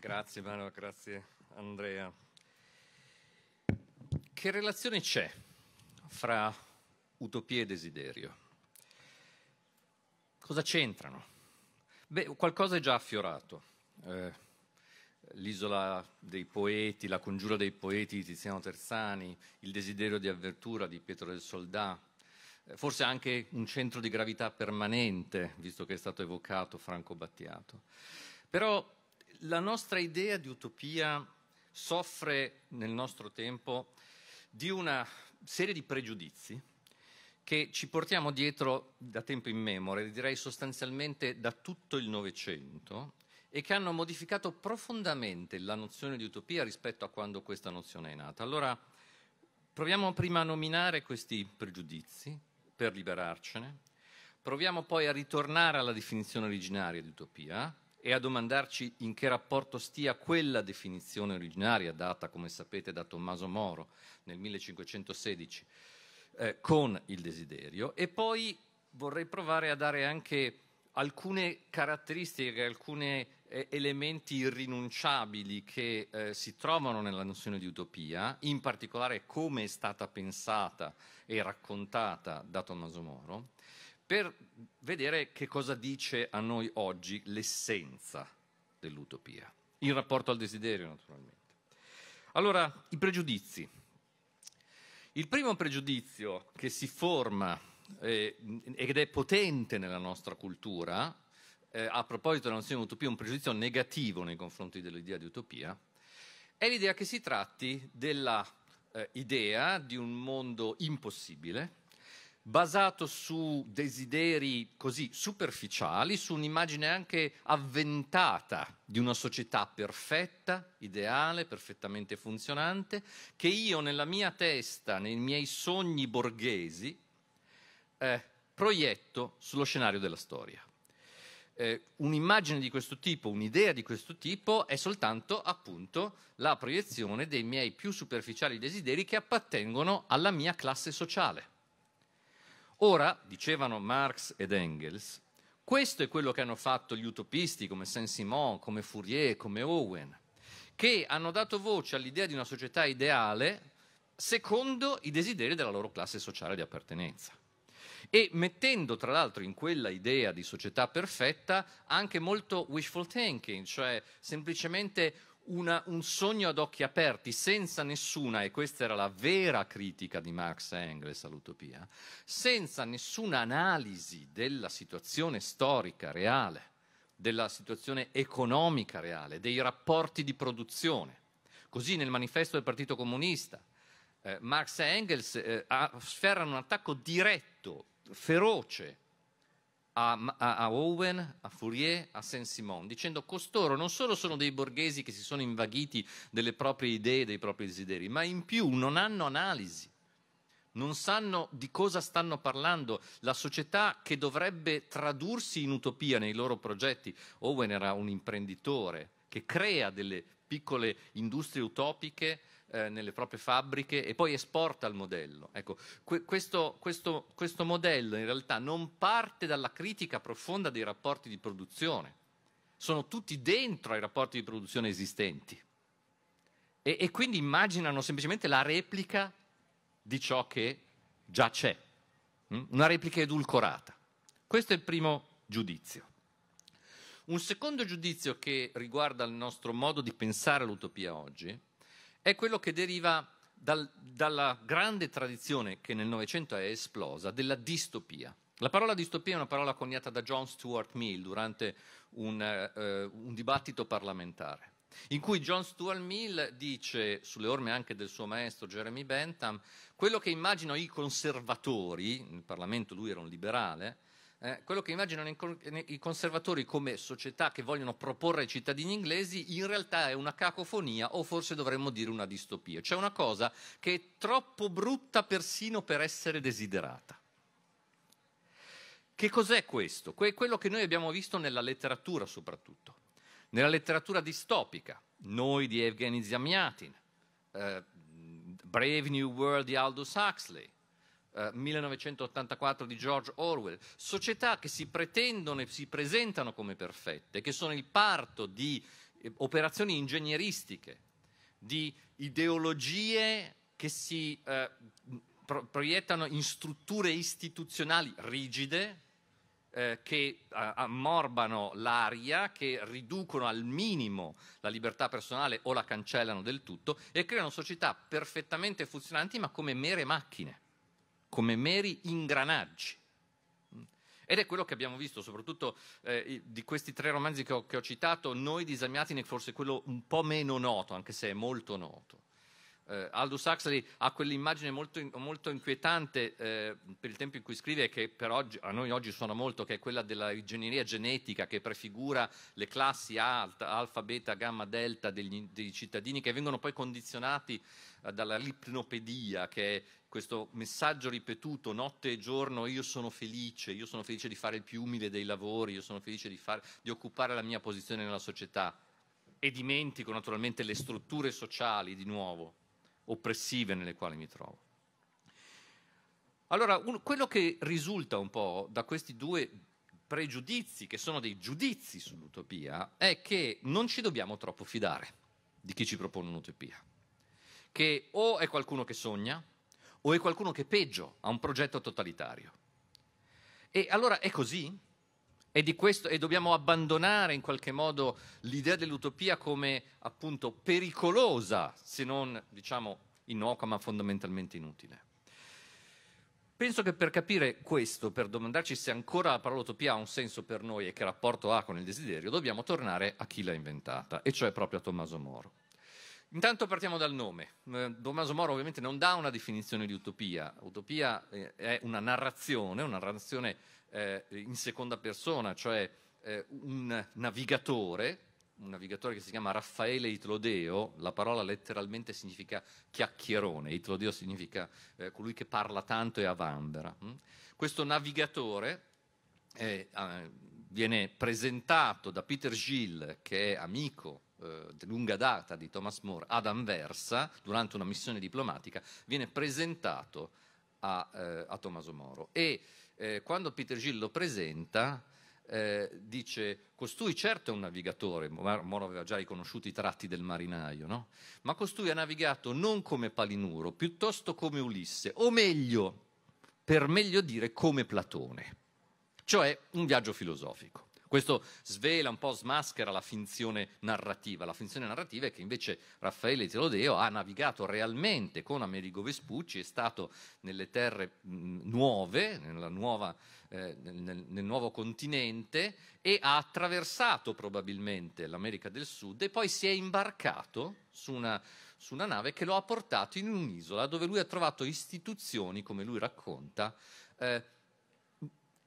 Grazie Mario, grazie Andrea. Che relazione c'è fra utopia e desiderio? Cosa c'entrano? Beh, qualcosa è già affiorato. Eh, l'isola dei poeti, la congiura dei poeti di Tiziano Terzani, il desiderio di avvertura di Pietro del Soldà, eh, forse anche un centro di gravità permanente, visto che è stato evocato Franco Battiato. Però la nostra idea di utopia soffre nel nostro tempo di una serie di pregiudizi che ci portiamo dietro da tempo in memoria, direi sostanzialmente da tutto il Novecento, e che hanno modificato profondamente la nozione di utopia rispetto a quando questa nozione è nata. Allora, proviamo prima a nominare questi pregiudizi per liberarcene, proviamo poi a ritornare alla definizione originaria di utopia, e a domandarci in che rapporto stia quella definizione originaria data, come sapete, da Tommaso Moro nel 1516 eh, con il desiderio. E poi vorrei provare a dare anche alcune caratteristiche, alcuni eh, elementi irrinunciabili che eh, si trovano nella nozione di utopia, in particolare come è stata pensata e raccontata da Tommaso Moro per vedere che cosa dice a noi oggi l'essenza dell'utopia, in rapporto al desiderio naturalmente. Allora, i pregiudizi. Il primo pregiudizio che si forma eh, ed è potente nella nostra cultura, eh, a proposito della nozione di utopia, un pregiudizio negativo nei confronti dell'idea di utopia, è l'idea che si tratti dell'idea eh, di un mondo impossibile, basato su desideri così superficiali, su un'immagine anche avventata di una società perfetta, ideale, perfettamente funzionante, che io nella mia testa, nei miei sogni borghesi, eh, proietto sullo scenario della storia. Eh, un'immagine di questo tipo, un'idea di questo tipo è soltanto appunto la proiezione dei miei più superficiali desideri che appartengono alla mia classe sociale. Ora, dicevano Marx ed Engels, questo è quello che hanno fatto gli utopisti come Saint-Simon, come Fourier, come Owen, che hanno dato voce all'idea di una società ideale secondo i desideri della loro classe sociale di appartenenza. E mettendo tra l'altro in quella idea di società perfetta anche molto wishful thinking, cioè semplicemente una, un sogno ad occhi aperti, senza nessuna, e questa era la vera critica di Marx e Engels all'utopia, senza nessuna analisi della situazione storica reale, della situazione economica reale, dei rapporti di produzione. Così nel manifesto del Partito Comunista eh, Marx e Engels eh, afferrano un attacco diretto, feroce, a, a, Owen, a Fourier, a Saint-Simon, dicendo costoro non solo sono dei borghesi che si sono invaghiti delle proprie idee, dei propri desideri, ma in più non hanno analisi, non sanno di cosa stanno parlando. La società che dovrebbe tradursi in utopia nei loro progetti, Owen era un imprenditore che crea delle piccole industrie utopiche eh, nelle proprie fabbriche e poi esporta il modello. Ecco, que- questo, questo, questo modello in realtà non parte dalla critica profonda dei rapporti di produzione, sono tutti dentro ai rapporti di produzione esistenti e, e quindi immaginano semplicemente la replica di ciò che già c'è, hm? una replica edulcorata. Questo è il primo giudizio. Un secondo giudizio che riguarda il nostro modo di pensare l'utopia oggi è quello che deriva dal, dalla grande tradizione che nel Novecento è esplosa della distopia. La parola distopia è una parola coniata da John Stuart Mill durante un, eh, un dibattito parlamentare, in cui John Stuart Mill dice, sulle orme anche del suo maestro Jeremy Bentham, quello che immagino i conservatori, nel Parlamento lui era un liberale, eh, quello che immaginano i conservatori come società che vogliono proporre ai cittadini inglesi in realtà è una cacofonia o forse dovremmo dire una distopia, C'è una cosa che è troppo brutta persino per essere desiderata. Che cos'è questo? Que- quello che noi abbiamo visto nella letteratura soprattutto, nella letteratura distopica, noi di Evgeny Zamyatin, eh, Brave New World di Aldous Huxley, 1984 eh, di George Orwell, società che si pretendono e si presentano come perfette, che sono il parto di eh, operazioni ingegneristiche, di ideologie che si eh, pro- proiettano in strutture istituzionali rigide, eh, che eh, ammorbano l'aria, che riducono al minimo la libertà personale o la cancellano del tutto e creano società perfettamente funzionanti ma come mere macchine come meri ingranaggi. Ed è quello che abbiamo visto, soprattutto eh, di questi tre romanzi che ho, che ho citato, Noi di Zamyatin è forse quello un po' meno noto, anche se è molto noto. Eh, Aldous Huxley ha quell'immagine molto, molto inquietante eh, per il tempo in cui scrive, che per oggi, a noi oggi suona molto, che è quella dell'ingegneria genetica che prefigura le classi alta, alfa, beta, gamma, delta degli, dei cittadini che vengono poi condizionati eh, dalla lipnopedia, che è questo messaggio ripetuto notte e giorno, io sono felice, io sono felice di fare il più umile dei lavori, io sono felice di, far, di occupare la mia posizione nella società e dimentico naturalmente le strutture sociali di nuovo, oppressive nelle quali mi trovo. Allora, un, quello che risulta un po' da questi due pregiudizi, che sono dei giudizi sull'utopia, è che non ci dobbiamo troppo fidare di chi ci propone un'utopia, che o è qualcuno che sogna, o è qualcuno che peggio ha un progetto totalitario. E allora è così? E, di questo, e dobbiamo abbandonare in qualche modo l'idea dell'utopia come appunto pericolosa, se non diciamo innocua ma fondamentalmente inutile. Penso che per capire questo, per domandarci se ancora la parola utopia ha un senso per noi e che rapporto ha con il desiderio, dobbiamo tornare a chi l'ha inventata, e cioè proprio a Tommaso Moro. Intanto partiamo dal nome. Eh, Tommaso Moro ovviamente non dà una definizione di utopia. Utopia eh, è una narrazione, una narrazione eh, in seconda persona, cioè un navigatore, un navigatore che si chiama Raffaele Itlodeo, la parola letteralmente significa chiacchierone, Itlodeo significa colui che parla tanto e avambera. Mm? Questo navigatore viene presentato da Peter Gill, che è amico eh, lunga data di Thomas More ad Anversa, durante una missione diplomatica, viene presentato a, eh, a Tommaso Moro. E eh, quando Peter Gill lo presenta, eh, dice, costui certo è un navigatore, Moro aveva già riconosciuto i tratti del marinaio, no? ma costui ha navigato non come Palinuro, piuttosto come Ulisse, o meglio, per meglio dire, come Platone, cioè un viaggio filosofico. Questo svela un po', smaschera la finzione narrativa. La finzione narrativa è che invece Raffaele Zelodeo ha navigato realmente con Amerigo Vespucci, è stato nelle terre mm, nuove, nuova, eh, nel, nel nuovo continente e ha attraversato probabilmente l'America del Sud e poi si è imbarcato su una, su una nave che lo ha portato in un'isola dove lui ha trovato istituzioni, come lui racconta, eh,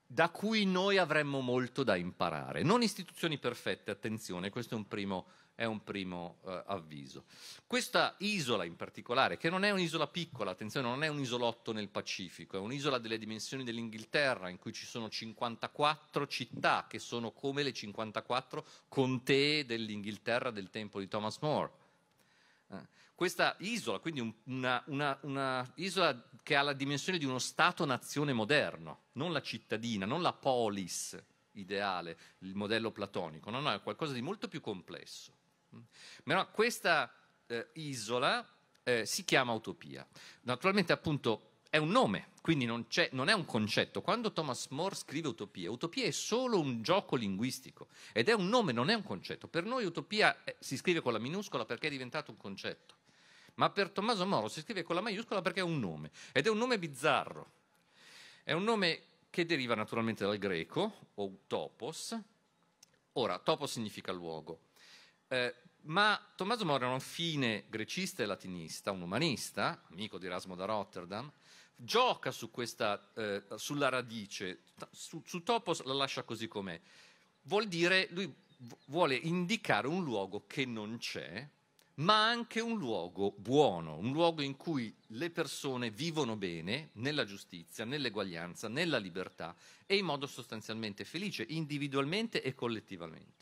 da cui noi avremmo molto da imparare. Non istituzioni perfette, attenzione, questo è un primo, è un primo eh, avviso. Questa isola in particolare, che non è un'isola piccola, attenzione, non è un isolotto nel Pacifico, è un'isola delle dimensioni dell'Inghilterra in cui ci sono 54 città che sono come le 54 contee dell'Inghilterra del tempo di Thomas More. Eh, questa isola, quindi una, una, una, isola che ha la dimensione di uno Stato-nazione moderno, non la cittadina, non la polis ideale, il modello platonico, no, no, è qualcosa di molto più complesso. Ma questa eh, isola eh, si chiama utopia. Naturalmente appunto è un nome, quindi non, non, è un concetto. Quando Thomas More scrive utopia, utopia è solo un gioco linguistico ed è un nome, non è un concetto. Per noi utopia eh, si scrive con la minuscola perché è diventato un concetto ma per Tommaso Moro si scrive con la maiuscola perché è un nome, ed è un nome bizzarro. È un nome che deriva naturalmente dal greco, o topos. Ora, topos significa luogo. Eh, ma Tommaso Moro era un fine grecista e latinista, un umanista, amico di Erasmo da Rotterdam, gioca su questa, eh, sulla radice, su, su, topos la lascia così com'è. Vuol dire, lui vuole indicare un luogo che non c'è, ma anche un luogo buono, un luogo in cui le persone vivono bene nella giustizia, nell'eguaglianza, nella libertà e in modo sostanzialmente felice, individualmente e collettivamente.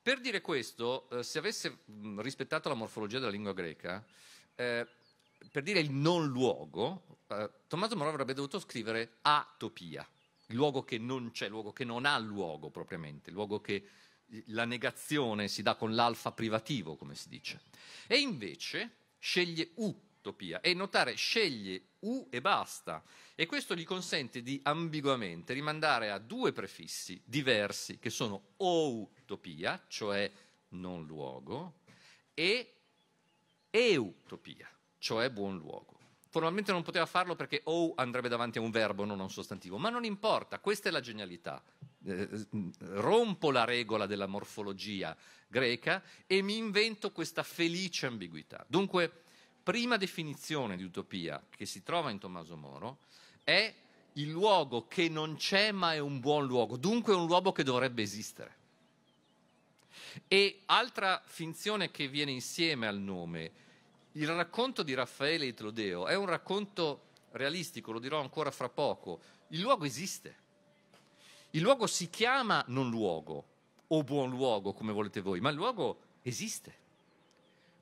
Per dire questo, eh, se avesse rispettato la morfologia della lingua greca, eh, per dire il non luogo, eh, Tommaso Moro avrebbe dovuto scrivere atopia, il luogo che non c'è, il luogo che non ha luogo propriamente, il luogo che la negazione si dà con l'alfa privativo, come si dice. E invece sceglie utopia. E notare, sceglie U e basta. E questo gli consente di ambiguamente rimandare a due prefissi diversi, che sono o utopia, cioè non luogo, e eutopia, cioè buon luogo. Formalmente non poteva farlo perché o andrebbe davanti a un verbo, non a un sostantivo, ma non importa, questa è la genialità eh, eh, rompo la regola della morfologia greca e mi invento questa felice ambiguità. Dunque, prima definizione di utopia che si trova in Tommaso Moro è il luogo che non c'è ma è un buon luogo, dunque è un luogo che dovrebbe esistere. E altra finzione che viene insieme al nome, il racconto di Raffaele e Itlodeo è un racconto realistico, lo dirò ancora fra poco, il luogo esiste. Il luogo si chiama non luogo o buon luogo, come volete voi, ma il luogo esiste.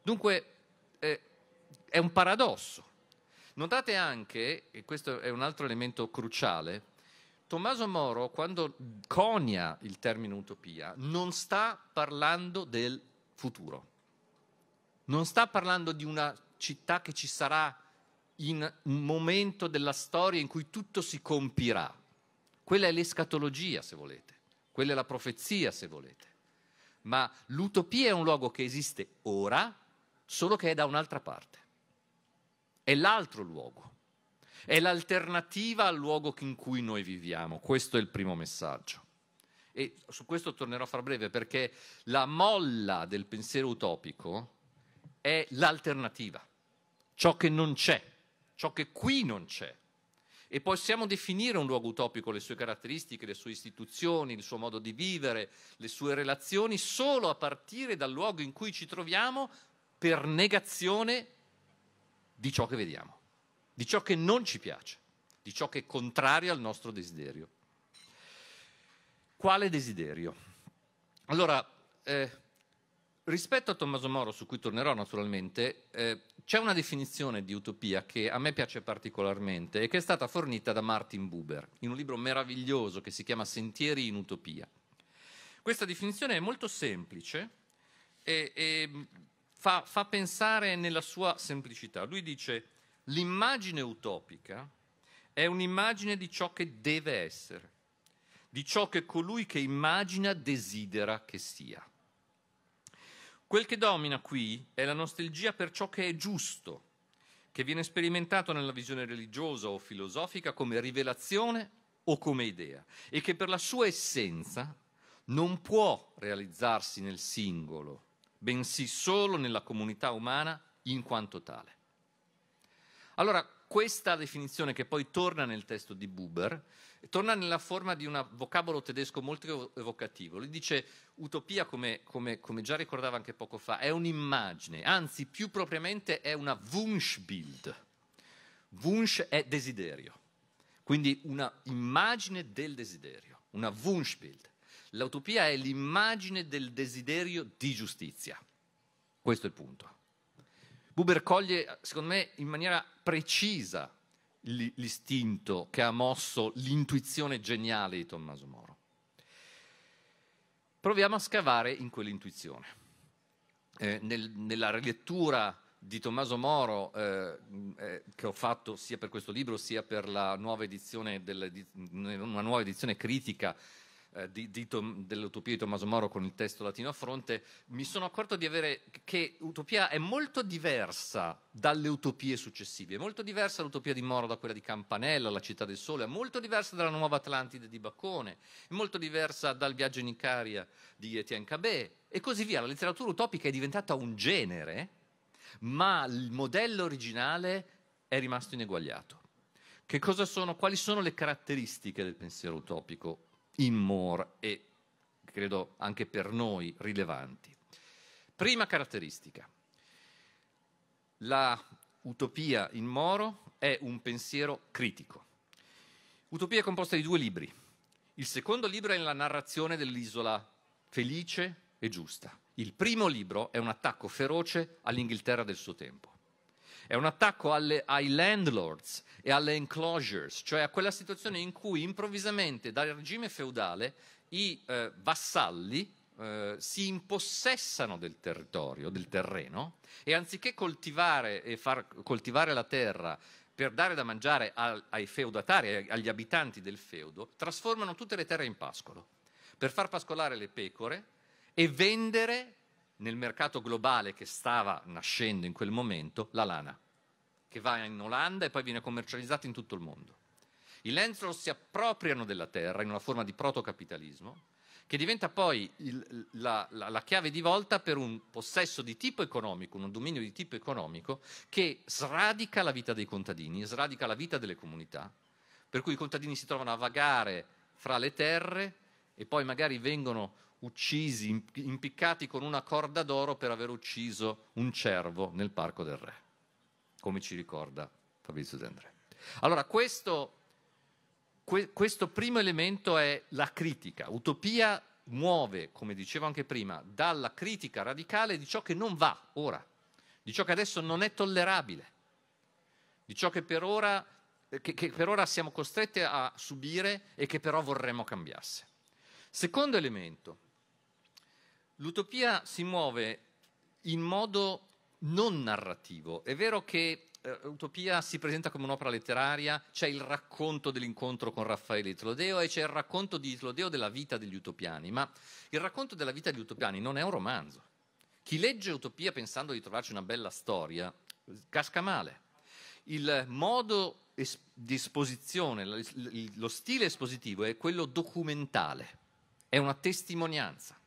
Dunque eh, è un paradosso. Notate anche, e questo è un altro elemento cruciale, Tommaso Moro, quando conia il termine utopia, non sta parlando del futuro, non sta parlando di una città che ci sarà in un momento della storia in cui tutto si compirà. Quella è l'escatologia, se volete, quella è la profezia, se volete. Ma l'utopia è un luogo che esiste ora, solo che è da un'altra parte. È l'altro luogo. È l'alternativa al luogo in cui noi viviamo. Questo è il primo messaggio. E su questo tornerò a far breve perché la molla del pensiero utopico è l'alternativa, ciò che non c'è, ciò che qui non c'è e possiamo definire un luogo utopico, le sue caratteristiche, le sue istituzioni, il suo modo di vivere, le sue relazioni, solo a partire dal luogo in cui ci troviamo per negazione di ciò che vediamo, di ciò che non ci piace, di ciò che è contrario al nostro desiderio. Quale desiderio? Allora, eh, Rispetto a Tommaso Moro, su cui tornerò naturalmente, eh, c'è una definizione di utopia che a me piace particolarmente e che è stata fornita da Martin Buber in un libro meraviglioso che si chiama Sentieri in Utopia. Questa definizione è molto semplice e, e fa, fa pensare nella sua semplicità. Lui dice l'immagine utopica è un'immagine di ciò che deve essere, di ciò che colui che immagina desidera che sia. Quel che domina qui è la nostalgia per ciò che è giusto, che viene sperimentato nella visione religiosa o filosofica come rivelazione o come idea, e che per la sua essenza non può realizzarsi nel singolo, bensì solo nella comunità umana in quanto tale. Allora, questa definizione che poi torna nel testo di Buber, torna nella forma di un vocabolo tedesco molto evocativo. Lui dice utopia, come, come, come già ricordava anche poco fa, è un'immagine, anzi più propriamente è una Wunschbild. Wunsch è desiderio, quindi una immagine del desiderio, una Wunschbild. L'utopia è l'immagine del desiderio di giustizia. Questo è il punto. Buber coglie, secondo me, in maniera precisa l'istinto che ha mosso l'intuizione geniale di Tommaso Moro. Proviamo a scavare in quell'intuizione. Eh, nel, nella rilettura di Tommaso Moro eh, eh, che ho fatto sia per questo libro sia per la nuova edizione del, una nuova edizione critica eh, di, di Tom, dell'utopia di Tommaso Moro con il testo latino a fronte, mi sono accorto di avere che Utopia è molto diversa dalle utopie successive, è molto diversa l'utopia di Moro da quella di Campanella, la città del sole, è molto diversa dalla nuova Atlantide di Baccone, è molto diversa dal viaggio in Icaria di Etienne Cabet e così via. La letteratura utopica è diventata un genere, ma il modello originale è rimasto ineguagliato. Sono, quali sono le caratteristiche del pensiero utopico? in more e credo anche per noi rilevanti. Prima caratteristica, la utopia in Moro è un pensiero critico. Utopia è composta di due libri. Il secondo libro è la narrazione dell'isola felice e giusta. Il primo libro è un attacco feroce all'Inghilterra del suo tempo. È un attacco alle, ai landlords e alle enclosures, cioè a quella situazione in cui improvvisamente dal regime feudale i eh, vassalli eh, si impossessano del territorio, del terreno, e anziché coltivare e far coltivare la terra per dare da mangiare al, ai feudatari, agli abitanti del feudo, trasformano tutte le terre in pascolo, per far pascolare le pecore e vendere nel mercato globale che stava nascendo in quel momento la lana, che va in Olanda e poi viene commercializzata in tutto il mondo. I Lenzros si appropriano della terra in una forma di protocapitalismo che diventa poi il, la, la, la, chiave di volta per un possesso di tipo economico, un dominio di tipo economico che sradica la vita dei contadini, sradica la vita delle comunità, per cui i contadini si trovano a vagare fra le terre e poi magari vengono uccisi, impiccati con una corda d'oro per aver ucciso un cervo nel parco del re, come ci ricorda Fabrizio D'Andrea. Allora, questo, que, questo primo elemento è la critica. Utopia muove, come dicevo anche prima, dalla critica radicale di ciò che non va ora, di ciò che adesso non è tollerabile, di ciò che per ora, che, che per ora siamo costretti a subire e che però vorremmo cambiasse. Secondo elemento, L'utopia si muove in modo non narrativo. È vero che eh, Utopia si presenta come un'opera letteraria, c'è il racconto dell'incontro con Raffaele Itlodeo e c'è il racconto di Itlodeo della vita degli utopiani, ma il racconto della vita degli utopiani non è un romanzo. Chi legge Utopia pensando di trovarci una bella storia casca male. Il modo es- di esposizione, lo stile espositivo è quello documentale, è una testimonianza.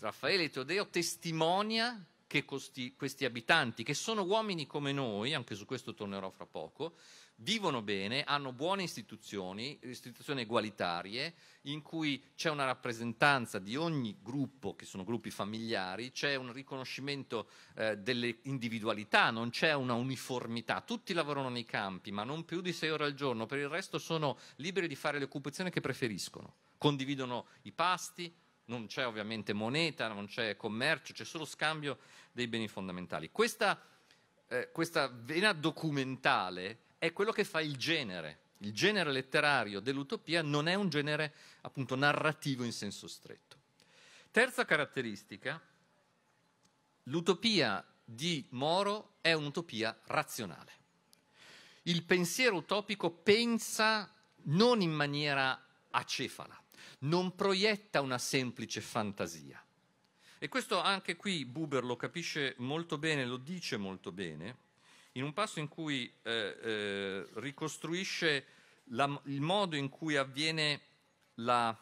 Raffaele e Teodeo testimonia che costi, questi abitanti, che sono uomini come noi, anche su questo tornerò fra poco, vivono bene, hanno buone istituzioni, istituzioni egualitarie, in cui c'è una rappresentanza di ogni gruppo, che sono gruppi familiari, c'è un riconoscimento eh, delle individualità, non c'è una uniformità. Tutti lavorano nei campi, ma non più di sei ore al giorno, per il resto sono liberi di fare le occupazioni che preferiscono. Condividono i pasti, non c'è ovviamente moneta, non c'è commercio, c'è solo scambio dei beni fondamentali. Questa, eh, questa vena documentale è quello che fa il genere. Il genere letterario dell'utopia non è un genere appunto narrativo in senso stretto. Terza caratteristica, l'utopia di Moro è un'utopia razionale. Il pensiero utopico pensa non in maniera acefala, non proietta una semplice fantasia. E questo anche qui Buber lo capisce molto bene, lo dice molto bene, in un passo in cui eh, eh, ricostruisce la, il modo in cui avviene la,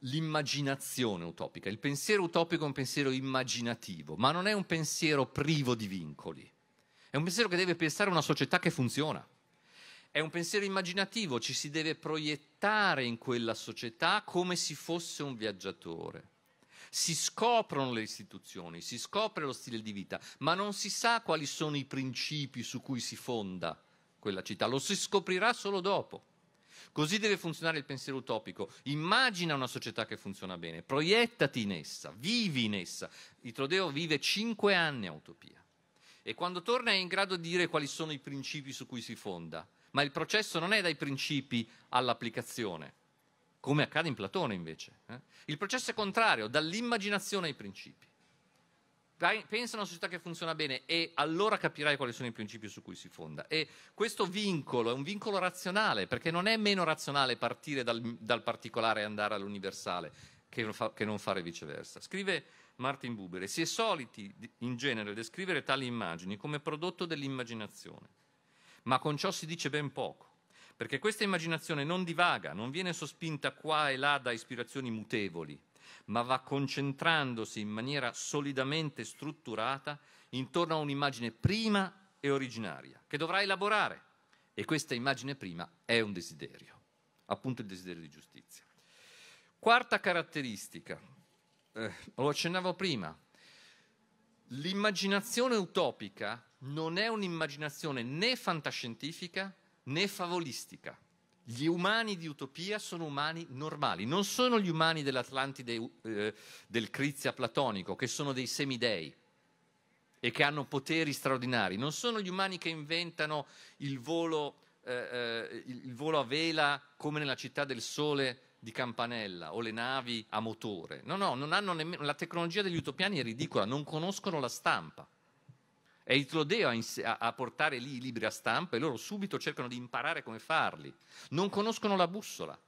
l'immaginazione utopica. Il pensiero utopico è un pensiero immaginativo, ma non è un pensiero privo di vincoli. È un pensiero che deve pensare a una società che funziona. È un pensiero immaginativo, ci si deve proiettare in quella società come si fosse un viaggiatore. Si scoprono le istituzioni, si scopre lo stile di vita, ma non si sa quali sono i principi su cui si fonda quella città, lo si scoprirà solo dopo. Così deve funzionare il pensiero utopico. Immagina una società che funziona bene, proiettati in essa, vivi in essa. Il Trodeo vive cinque anni a utopia e quando torna è in grado di dire quali sono i principi su cui si fonda ma il processo non è dai principi all'applicazione, come accade in Platone invece. Eh. Il processo è contrario, dall'immaginazione ai principi. Pensa a una società che funziona bene e allora capirai quali sono i principi su cui si fonda. E questo vincolo è un vincolo razionale, perché non è meno razionale partire dal, dal particolare e andare all'universale che, fa, che non fare viceversa. Scrive Martin Buber, si è soliti in genere descrivere tali immagini come prodotto dell'immaginazione ma con ciò si dice ben poco, perché questa immaginazione non divaga, non viene sospinta qua e là da ispirazioni mutevoli, ma va concentrandosi in maniera solidamente strutturata intorno a un'immagine prima e originaria, che dovrà elaborare. E questa immagine prima è un desiderio, appunto il desiderio di giustizia. Quarta caratteristica, eh, lo accennavo prima, l'immaginazione utopica non è un'immaginazione né fantascientifica né favolistica. Gli umani di Utopia sono umani normali, non sono gli umani dell'Atlantide eh, del Crizia platonico, che sono dei semidei e che hanno poteri straordinari, non sono gli umani che inventano il volo, eh, eh il volo a vela come nella città del sole di campanella o le navi a motore. No, no, la tecnologia degli utopiani è ridicola, non conoscono la stampa. È il tuo Deo a, a portare lì i libri a stampa e loro subito cercano di imparare come farli. Non conoscono la bussola.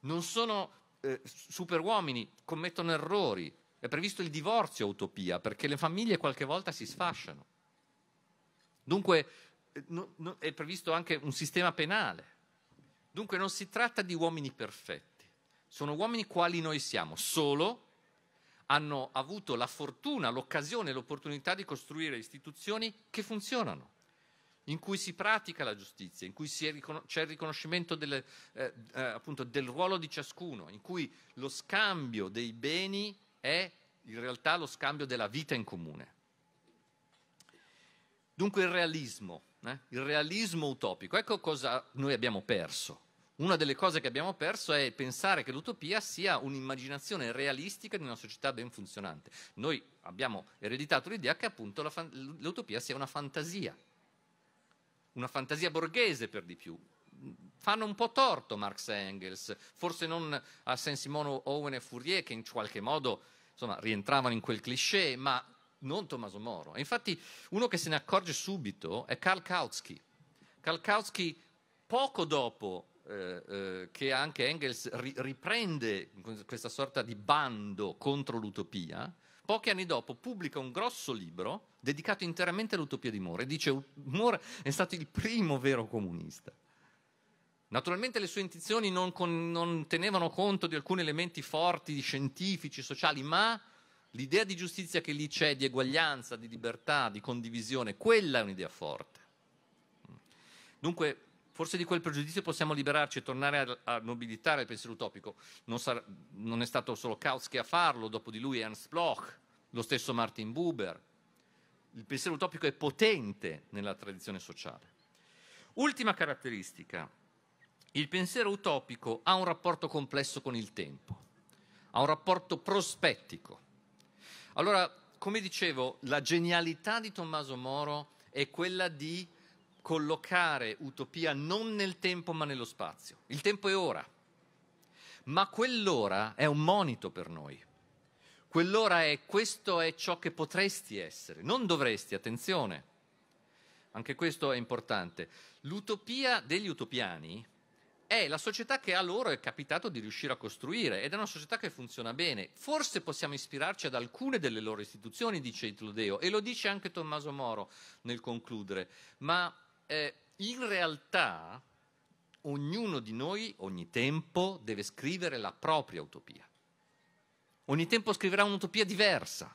Non sono eh, superuomini, commettono errori. È previsto il divorzio a utopia perché le famiglie qualche volta si sfasciano. Dunque eh, no, no, è previsto anche un sistema penale. Dunque non si tratta di uomini perfetti, sono uomini quali noi siamo, solo hanno avuto la fortuna, l'occasione, l'opportunità di costruire istituzioni che funzionano, in cui si pratica la giustizia, in cui ricon- c'è il riconoscimento delle, eh, eh, del ruolo di ciascuno, in cui lo scambio dei beni è in realtà lo scambio della vita in comune. Dunque il realismo, eh? il realismo utopico, ecco cosa noi abbiamo perso. Una delle cose che abbiamo perso è pensare che l'utopia sia un'immaginazione realistica di una società ben funzionante. Noi abbiamo ereditato l'idea che appunto fan- l'utopia sia una fantasia, una fantasia borghese per di più. Fanno un po' torto Marx e Engels, forse non a Saint-Simon, Owen e Fourier che in qualche modo insomma, rientravano in quel cliché, ma non Tommaso Moro. E infatti uno che se ne accorge subito è Karl Kautsky. Karl Kautsky poco dopo eh, eh, che anche Engels ri- riprende questa sorta di bando contro l'utopia, pochi anni dopo pubblica un grosso libro dedicato interamente all'utopia di Moore e dice Moore è stato il primo vero comunista. Naturalmente le sue intenzioni non, con, non tenevano conto di alcuni elementi forti, scientifici, sociali, ma l'idea di giustizia che lì c'è, di eguaglianza, di libertà, di condivisione, quella è un'idea forte. Dunque Forse di quel pregiudizio possiamo liberarci e tornare a, a nobilitare il pensiero utopico. Non, non, è stato solo Kautsky a farlo, dopo di lui Ernst Bloch, lo stesso Martin Buber. Il pensiero utopico è potente nella tradizione sociale. Ultima caratteristica. Il pensiero utopico ha un rapporto complesso con il tempo, ha un rapporto prospettico. Allora, come dicevo, la genialità di Tommaso Moro è quella di collocare utopia non nel tempo ma nello spazio. Il tempo è ora, ma quell'ora è un monito per noi. Quell'ora è questo è ciò che potresti essere, non dovresti, attenzione. Anche questo è importante. L'utopia degli utopiani è la società che a loro è capitato di riuscire a costruire ed è una società che funziona bene. Forse possiamo ispirarci ad alcune delle loro istituzioni, dice Itlodeo, e lo dice anche Tommaso Moro nel concludere, ma eh, in realtà ognuno di noi ogni tempo deve scrivere la propria utopia. Ogni tempo scriverà un'utopia diversa,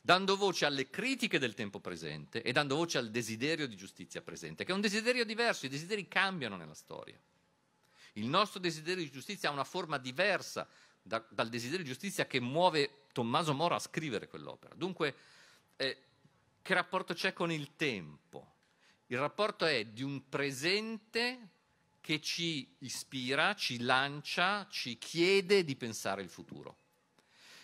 dando voce alle critiche del tempo presente e dando voce al desiderio di giustizia presente, che è un desiderio diverso, i desideri cambiano nella storia. Il nostro desiderio di giustizia ha una forma diversa da, dal desiderio di giustizia che muove Tommaso Mora a scrivere quell'opera. Dunque, eh, che rapporto c'è con il tempo? Il rapporto è di un presente che ci ispira, ci lancia, ci chiede di pensare il futuro.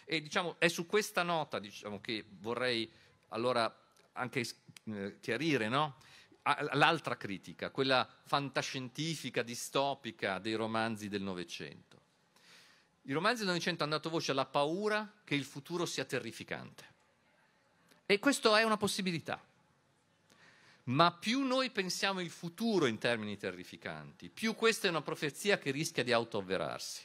E diciamo, è su questa nota diciamo, che vorrei allora anche eh, chiarire no? l'altra critica, quella fantascientifica, distopica dei romanzi del Novecento. I romanzi del Novecento hanno dato voce alla paura che il futuro sia terrificante. E questa è una possibilità ma più noi pensiamo il futuro in termini terrificanti, più questa è una profezia che rischia di autoavverarsi.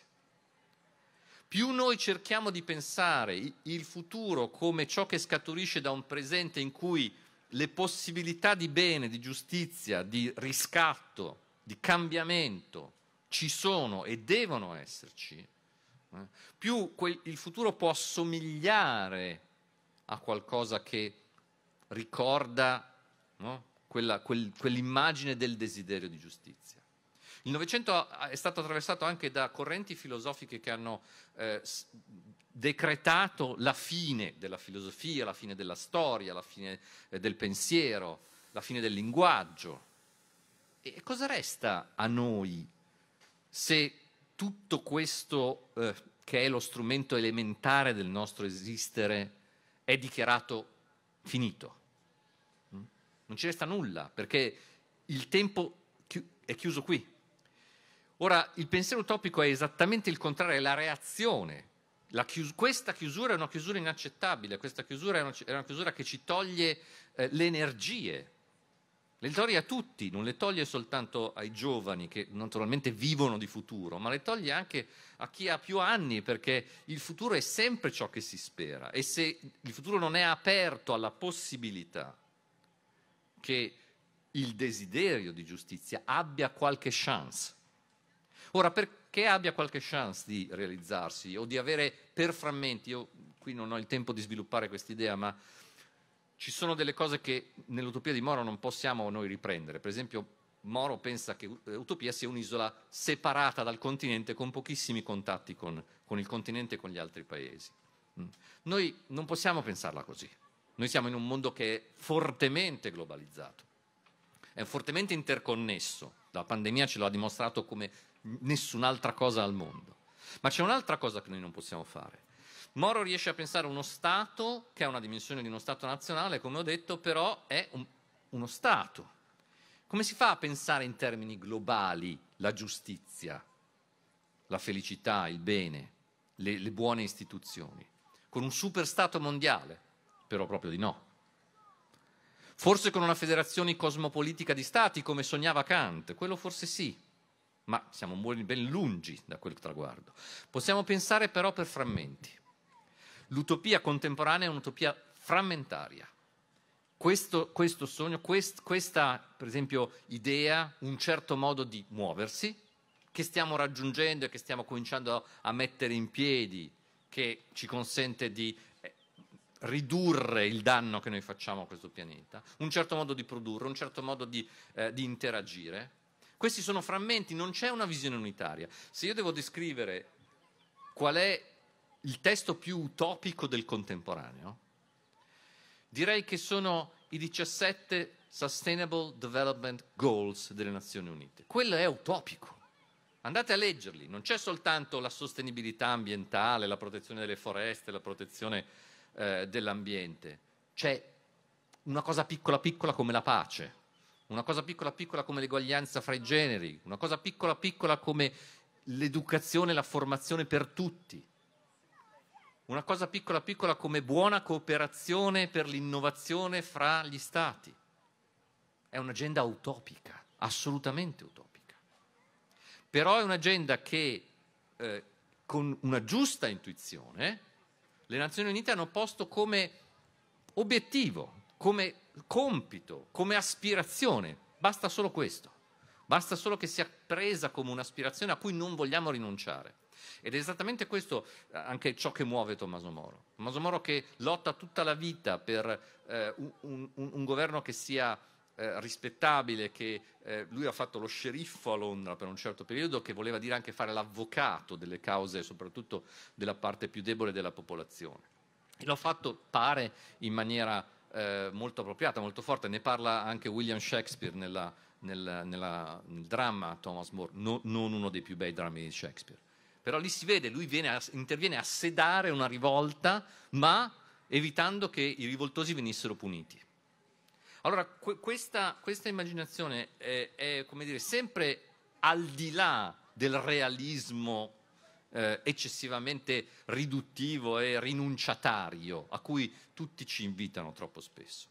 Più noi cerchiamo di pensare il futuro come ciò che scaturisce da un presente in cui le possibilità di bene, di giustizia, di riscatto, di cambiamento ci sono e devono esserci, eh, più il futuro può assomigliare a qualcosa che ricorda no? quella, quel, quell'immagine del desiderio di giustizia. Il Novecento è stato attraversato anche da correnti filosofiche che hanno eh, decretato la fine della filosofia, la fine della storia, la fine eh, del pensiero, la fine del linguaggio. E cosa resta a noi se tutto questo, eh, che è lo strumento elementare del nostro esistere, è dichiarato finito? non ci resta nulla, perché il tempo è chiuso qui. Ora, il pensiero utopico è esattamente il contrario, è la reazione. La chius- questa chiusura è una chiusura inaccettabile, questa chiusura è una, è una chiusura che ci toglie eh, le energie. Le toglie a tutti, non le toglie soltanto ai giovani che naturalmente vivono di futuro, ma le toglie anche a chi ha più anni, perché il futuro è sempre ciò che si spera e se il futuro non è aperto alla possibilità che il desiderio di giustizia abbia qualche chance. Ora, perché abbia qualche chance di realizzarsi o di avere per frammenti, io qui non ho il tempo di sviluppare quest'idea, ma ci sono delle cose che nell'utopia di Moro non possiamo noi riprendere. Per esempio, Moro pensa che l'utopia sia un'isola separata dal continente con pochissimi contatti con, con il continente e con gli altri paesi. Mm. Noi non possiamo pensarla così. Noi siamo in un mondo che è fortemente globalizzato, è fortemente interconnesso. La pandemia ce lo ha dimostrato come nessun'altra cosa al mondo. Ma c'è un'altra cosa che noi non possiamo fare. Moro riesce a pensare uno Stato che ha una dimensione di uno Stato nazionale, come ho detto, però è un, uno Stato. Come si fa a pensare in termini globali la giustizia, la felicità, il bene, le, le buone istituzioni? Con un super Stato mondiale? però proprio di no. Forse con una federazione cosmopolitica di stati, come sognava Kant, quello forse sì, ma siamo ben lungi da quel traguardo. Possiamo pensare però per frammenti. L'utopia contemporanea è un'utopia frammentaria. Questo, questo sogno, quest, questa per esempio idea, un certo modo di muoversi, che stiamo raggiungendo e che stiamo cominciando a mettere in piedi, che ci consente di ridurre il danno che noi facciamo a questo pianeta, un certo modo di produrre, un certo modo di, eh, di interagire. Questi sono frammenti, non c'è una visione unitaria. Se io devo descrivere qual è il testo più utopico del contemporaneo, direi che sono i 17 Sustainable Development Goals delle Nazioni Unite. Quello è utopico. Andate a leggerli, non c'è soltanto la sostenibilità ambientale, la protezione delle foreste, la protezione eh, dell'ambiente. C'è una cosa piccola piccola come la pace, una cosa piccola piccola come l'eguaglianza fra i generi, una cosa piccola piccola come l'educazione e la formazione per tutti, una cosa piccola piccola come buona cooperazione per l'innovazione fra gli stati. È un'agenda utopica, assolutamente utopica. Però è un'agenda che eh, con una giusta intuizione le Nazioni Unite hanno posto come obiettivo, come compito, come aspirazione. Basta solo questo. Basta solo che sia presa come un'aspirazione a cui non vogliamo rinunciare. Ed è esattamente questo eh, anche ciò che muove Tommaso Moro. Tommaso Moro che lotta tutta la vita per eh, un, un, un governo che sia eh, rispettabile che eh, lui ha fatto lo sceriffo a Londra per un certo periodo, che voleva dire anche fare l'avvocato delle cause, soprattutto della parte più debole della popolazione. E l'ha fatto, pare, in maniera eh, molto appropriata, molto forte. Ne parla anche William Shakespeare nella, nella, nella, nel dramma Thomas More, no, non uno dei più bei drammi di Shakespeare. Però lì si vede, lui a, interviene a sedare una rivolta, ma evitando che i rivoltosi venissero puniti. Allora, que- questa, questa, immaginazione è, è dire, sempre al di là del realismo eh, eccessivamente riduttivo e rinunciatario a cui tutti ci invitano troppo spesso.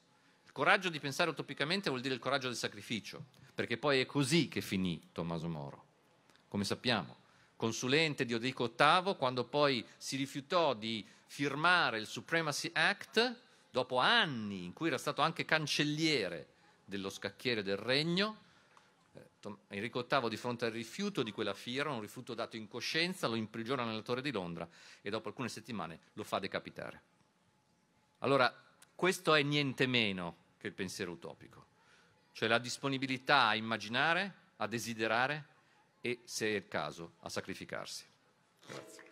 Il coraggio di pensare utopicamente vuol dire il coraggio del sacrificio, perché poi è così che finì Tommaso Moro, come sappiamo. Consulente di Odrico VIII, quando poi si rifiutò di firmare il Supremacy Act, dopo anni in cui era stato anche cancelliere dello scacchiere del regno, eh, Enrico VIII di fronte al rifiuto di quella fiera, un rifiuto dato in coscienza, lo imprigiona nella torre di Londra e dopo alcune settimane lo fa decapitare. Allora, questo è niente meno che il pensiero utopico, cioè la disponibilità a immaginare, a desiderare e, se è il caso, a sacrificarsi. Grazie.